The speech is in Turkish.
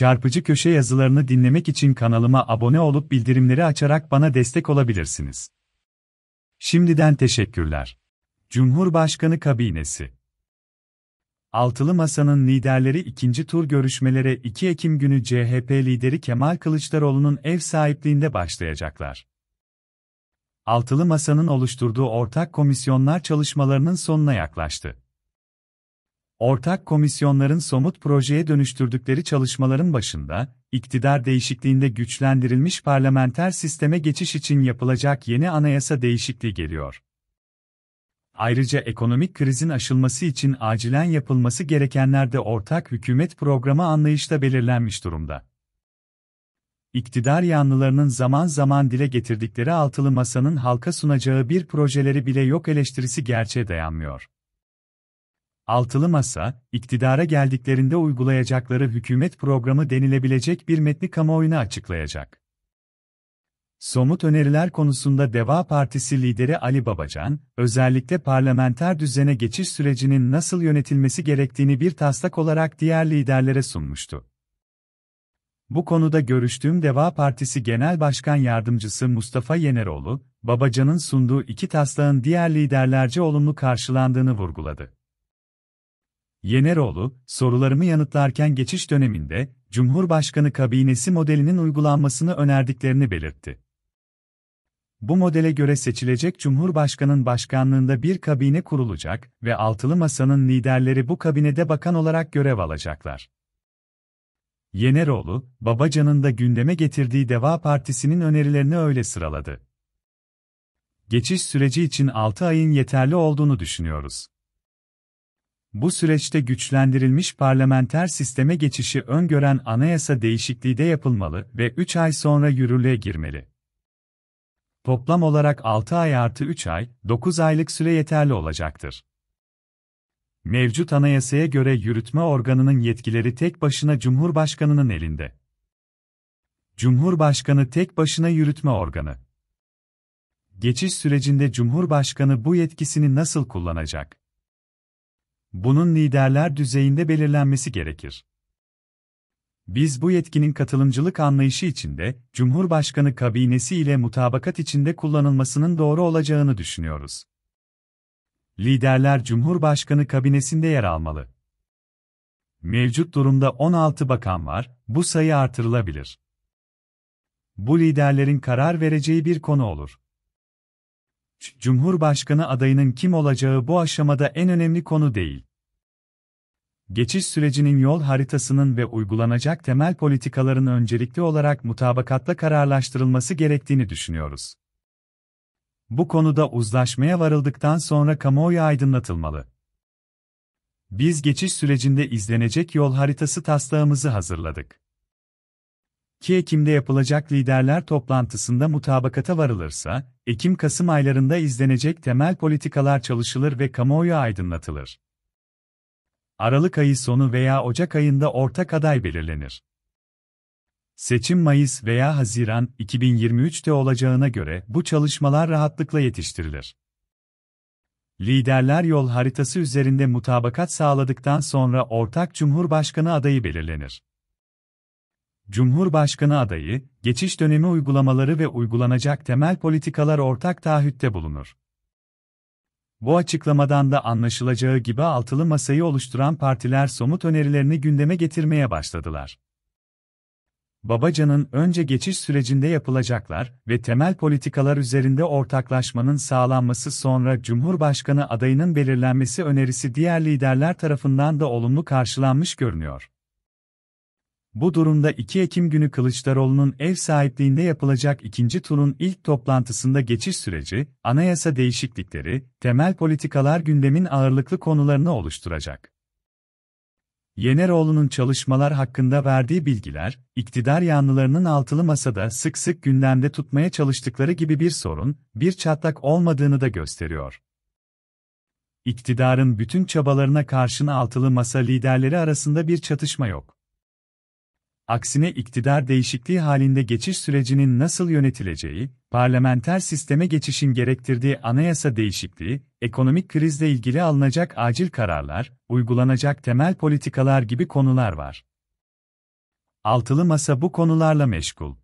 çarpıcı köşe yazılarını dinlemek için kanalıma abone olup bildirimleri açarak bana destek olabilirsiniz. Şimdiden teşekkürler. Cumhurbaşkanı Kabinesi Altılı Masa'nın liderleri ikinci tur görüşmelere 2 Ekim günü CHP lideri Kemal Kılıçdaroğlu'nun ev sahipliğinde başlayacaklar. Altılı Masa'nın oluşturduğu ortak komisyonlar çalışmalarının sonuna yaklaştı. Ortak komisyonların somut projeye dönüştürdükleri çalışmaların başında, iktidar değişikliğinde güçlendirilmiş parlamenter sisteme geçiş için yapılacak yeni anayasa değişikliği geliyor. Ayrıca ekonomik krizin aşılması için acilen yapılması gerekenler de ortak hükümet programı anlayışta belirlenmiş durumda. İktidar yanlılarının zaman zaman dile getirdikleri altılı masanın halka sunacağı bir projeleri bile yok eleştirisi gerçeğe dayanmıyor. Altılı Masa, iktidara geldiklerinde uygulayacakları hükümet programı denilebilecek bir metni kamuoyuna açıklayacak. Somut öneriler konusunda Deva Partisi lideri Ali Babacan, özellikle parlamenter düzene geçiş sürecinin nasıl yönetilmesi gerektiğini bir taslak olarak diğer liderlere sunmuştu. Bu konuda görüştüğüm Deva Partisi Genel Başkan Yardımcısı Mustafa Yeneroğlu, Babacan'ın sunduğu iki taslağın diğer liderlerce olumlu karşılandığını vurguladı. Yeneroğlu, sorularımı yanıtlarken geçiş döneminde, Cumhurbaşkanı kabinesi modelinin uygulanmasını önerdiklerini belirtti. Bu modele göre seçilecek Cumhurbaşkanı'nın başkanlığında bir kabine kurulacak ve altılı masanın liderleri bu kabinede bakan olarak görev alacaklar. Yeneroğlu, Babacan'ın da gündeme getirdiği Deva Partisi'nin önerilerini öyle sıraladı. Geçiş süreci için 6 ayın yeterli olduğunu düşünüyoruz. Bu süreçte güçlendirilmiş parlamenter sisteme geçişi öngören anayasa değişikliği de yapılmalı ve 3 ay sonra yürürlüğe girmeli. Toplam olarak 6 ay artı 3 ay, 9 aylık süre yeterli olacaktır. Mevcut anayasaya göre yürütme organının yetkileri tek başına Cumhurbaşkanının elinde. Cumhurbaşkanı tek başına yürütme organı. Geçiş sürecinde Cumhurbaşkanı bu yetkisini nasıl kullanacak? bunun liderler düzeyinde belirlenmesi gerekir. Biz bu yetkinin katılımcılık anlayışı içinde, Cumhurbaşkanı kabinesi ile mutabakat içinde kullanılmasının doğru olacağını düşünüyoruz. Liderler Cumhurbaşkanı kabinesinde yer almalı. Mevcut durumda 16 bakan var, bu sayı artırılabilir. Bu liderlerin karar vereceği bir konu olur. Cumhurbaşkanı adayının kim olacağı bu aşamada en önemli konu değil. Geçiş sürecinin yol haritasının ve uygulanacak temel politikaların öncelikli olarak mutabakatla kararlaştırılması gerektiğini düşünüyoruz. Bu konuda uzlaşmaya varıldıktan sonra kamuoyu aydınlatılmalı. Biz geçiş sürecinde izlenecek yol haritası taslağımızı hazırladık. 2 Ekim'de yapılacak liderler toplantısında mutabakata varılırsa, Ekim-Kasım aylarında izlenecek temel politikalar çalışılır ve kamuoyu aydınlatılır. Aralık ayı sonu veya Ocak ayında ortak aday belirlenir. Seçim Mayıs veya Haziran 2023'te olacağına göre bu çalışmalar rahatlıkla yetiştirilir. Liderler yol haritası üzerinde mutabakat sağladıktan sonra ortak Cumhurbaşkanı adayı belirlenir. Cumhurbaşkanı adayı, geçiş dönemi uygulamaları ve uygulanacak temel politikalar ortak taahhütte bulunur. Bu açıklamadan da anlaşılacağı gibi altılı masayı oluşturan partiler somut önerilerini gündeme getirmeye başladılar. Babacan'ın önce geçiş sürecinde yapılacaklar ve temel politikalar üzerinde ortaklaşmanın sağlanması sonra Cumhurbaşkanı adayının belirlenmesi önerisi diğer liderler tarafından da olumlu karşılanmış görünüyor. Bu durumda 2 Ekim günü Kılıçdaroğlu'nun ev sahipliğinde yapılacak ikinci turun ilk toplantısında geçiş süreci, anayasa değişiklikleri, temel politikalar gündemin ağırlıklı konularını oluşturacak. Yeneroğlu'nun çalışmalar hakkında verdiği bilgiler, iktidar yanlılarının altılı masada sık sık gündemde tutmaya çalıştıkları gibi bir sorun, bir çatlak olmadığını da gösteriyor. İktidarın bütün çabalarına karşın altılı masa liderleri arasında bir çatışma yok aksine iktidar değişikliği halinde geçiş sürecinin nasıl yönetileceği, parlamenter sisteme geçişin gerektirdiği anayasa değişikliği, ekonomik krizle ilgili alınacak acil kararlar, uygulanacak temel politikalar gibi konular var. Altılı Masa bu konularla meşgul.